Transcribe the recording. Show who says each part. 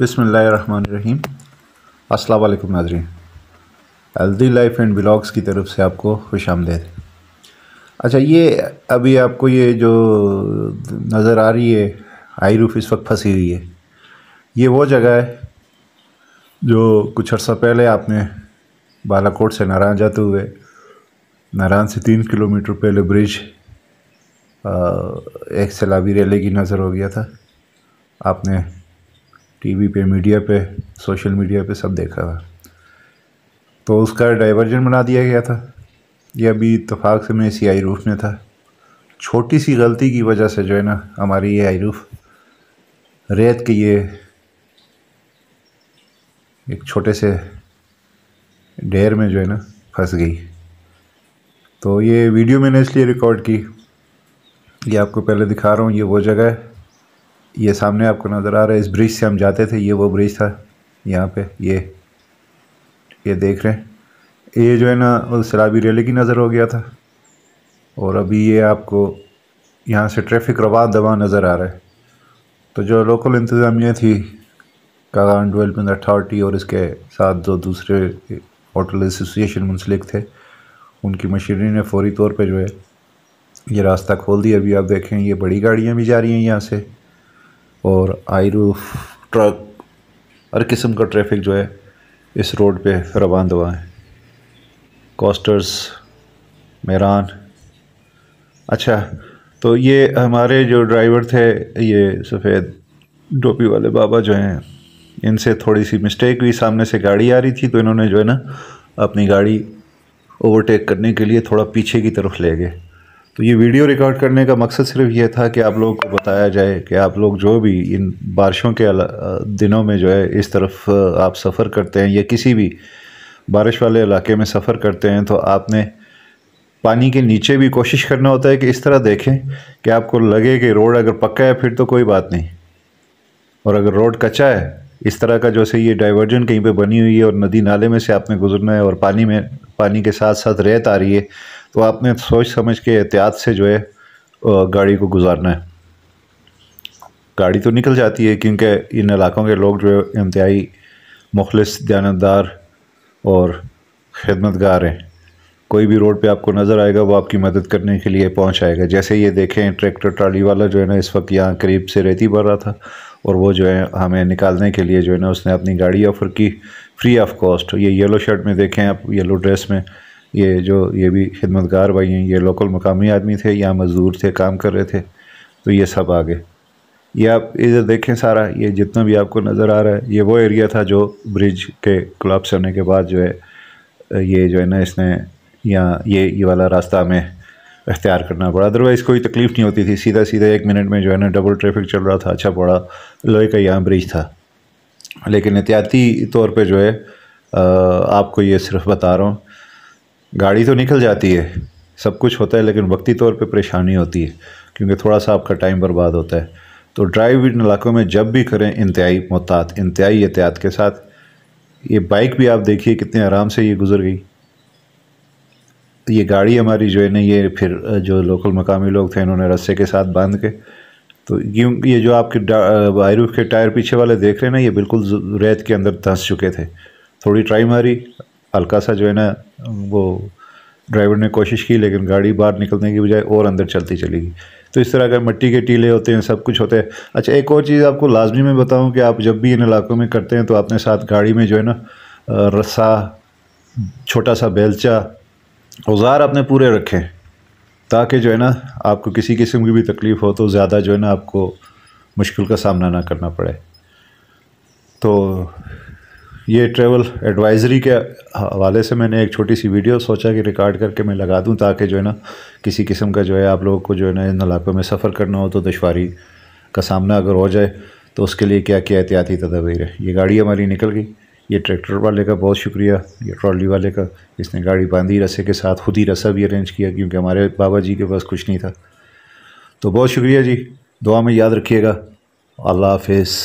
Speaker 1: बिसमीम अल्लाम नाजरी हेल्दी लाइफ एंड ब्लॉग्स की तरफ से आपको खुश आमदेद अच्छा ये अभी आपको ये जो नज़र आ रही है आई रूफ इस वक्त फंसी हुई है ये वो जगह है जो कुछ अर्सा पहले आपने बालाकोट से नारायण जाते हुए नारायण से तीन किलोमीटर पहले ब्रिज एक सैलाबी रैली की नज़र हो गया था आपने टीवी पे मीडिया पे सोशल मीडिया पे सब देखा था तो उसका डाइवर्जन बना दिया गया था यह अभी इतफाक़ से मैं इसी आई रूफ में था छोटी सी गलती की वजह से जो है ना हमारी ये आई रूफ रेत के ये एक छोटे से ढेर में जो है ना फंस गई तो ये वीडियो मैंने इसलिए रिकॉर्ड की ये आपको पहले दिखा रहा हूँ ये वो जगह है ये सामने आपको नज़र आ रहा है इस ब्रिज से हम जाते थे ये वो ब्रिज था यहाँ पे ये ये देख रहे हैं ये जो है ना शराबी रेले की नज़र हो गया था और अभी ये आपको यहाँ से ट्रैफिक रवा दवा नज़र आ रहा है तो जो लोकल इंतज़ामिया थी कागान डेवलपमेंट अथॉरिटी और इसके साथ जो दूसरे होटल एसोसिएशन मुंसलिक थे उनकी मशीनरी ने फौरी तौर पर जो है ये रास्ता खोल दिया अभी आप देखें ये बड़ी गाड़ियाँ भी जा रही हैं यहाँ से और आई रूफ ट्रक हर किस्म का ट्रैफिक जो है इस रोड पे रवान हुआ है कॉस्टर्स मेरान अच्छा तो ये हमारे जो ड्राइवर थे ये सफ़ेद टोपी वाले बाबा जो हैं इनसे थोड़ी सी मिस्टेक हुई सामने से गाड़ी आ रही थी तो इन्होंने जो है ना अपनी गाड़ी ओवरटेक करने के लिए थोड़ा पीछे की तरफ ले गए तो ये वीडियो रिकॉर्ड करने का मकसद सिर्फ ये था कि आप लोगों को बताया जाए कि आप लोग जो भी इन बारिशों के दिनों में जो है इस तरफ आप सफ़र करते हैं या किसी भी बारिश वाले इलाके में सफ़र करते हैं तो आपने पानी के नीचे भी कोशिश करना होता है कि इस तरह देखें कि आपको लगे कि रोड अगर पक्का है फिर तो कोई बात नहीं और अगर रोड कच्चा है इस तरह का जैसे ये डाइवर्जन कहीं पे बनी हुई है और नदी नाले में से आपने गुजरना है और पानी में पानी के साथ साथ रेत आ रही है तो आपने सोच समझ के एहतियात से जो है गाड़ी को गुजारना है गाड़ी तो निकल जाती है क्योंकि इन इलाकों के लोग जो है इंतहाई मुखलस दयानतदार और खदमतगार हैं कोई भी रोड पे आपको नज़र आएगा वो आपकी मदद करने के लिए पहुंच आएगा जैसे ये देखें ट्रैक्टर ट्राली वाला जो है ना इस वक्त यहाँ करीब से रेती भर रहा था और वो जो है हमें निकालने के लिए जो है ना उसने अपनी गाड़ी ऑफ़र की फ्री ऑफ कॉस्ट ये येलो शर्ट में देखें आप येलो ड्रेस में ये जो ये भी खिदमतगार भाई हैं ये लोकल मकामी आदमी थे या मज़दूर थे काम कर रहे थे तो ये सब आ गए ये आप इधर देखें सारा ये जितना भी आपको नज़र आ रहा है ये वो एरिया था जो ब्रिज के कोलाप्स होने के बाद जो है ये जो है ना इसने यहाँ ये ये वाला रास्ता में अख्तियार करना पड़ा अदरवाइज़ कोई तकलीफ़ नहीं होती थी सीधा सीधा एक मिनट में जो है ना डबल ट्रैफिक चल रहा था अच्छा पड़ा लोहे का यहाँ ब्रिज था लेकिन एहतियाती तौर पर जो है आपको ये सिर्फ बता रहा हूँ गाड़ी तो निकल जाती है सब कुछ होता है लेकिन वक्ती तौर पे परेशानी होती है क्योंकि थोड़ा सा आपका टाइम बर्बाद होता है तो ड्राइव इन इलाकों में जब भी करें इंतहाई मोहतात इंतहाई एहतियात के साथ ये बाइक भी आप देखिए कितने आराम से ये गुजर गई ये गाड़ी हमारी जो है ना ये फिर जो लोकल मकामी लोग थे इन्होंने रस्से के साथ बांध के तो यूँ ये जो आपके आयरूफ के टायर पीछे वाले देख रहे हैं ना ये बिल्कुल रेत के अंदर धंस चुके थे थोड़ी ट्राई मारी हल्का सा जो है ना वो ड्राइवर ने कोशिश की लेकिन गाड़ी बाहर निकलने की बजाय और अंदर चलती चली गई तो इस तरह अगर मिट्टी के टीले होते हैं सब कुछ होते हैं अच्छा एक और चीज़ आपको लाजमी में बताऊं कि आप जब भी इन इलाकों में करते हैं तो आपने साथ गाड़ी में जो है ना रस्सा छोटा सा बेलचा औजार आपने पूरे रखें ताकि जो है ना आपको किसी किस्म की भी तकलीफ़ हो तो ज़्यादा जो है ना आपको मुश्किल का सामना ना करना पड़े तो ये ट्रेवल एडवाइजरी के हवाले से मैंने एक छोटी सी वीडियो सोचा कि रिकॉर्ड करके मैं लगा दूं ताकि जो है ना किसी किस्म का जो है आप लोगों को जो है ना इन इलाकों में सफ़र करना हो तो दुशारी का सामना अगर हो जाए तो उसके लिए क्या क्या एहतियाती तदाबीर है ये गाड़ी हमारी निकल गई ये ट्रैक्टर वाले का बहुत शुक्रिया ये ट्रॉली वाले का इसने गाड़ी बांधी रस्से के साथ खुद ही रस्सा भी अरेंज किया क्योंकि हमारे बाबा जी के पास कुछ नहीं था तो बहुत शुक्रिया जी दुआ में याद रखिएगा अल्लाह हाफिज़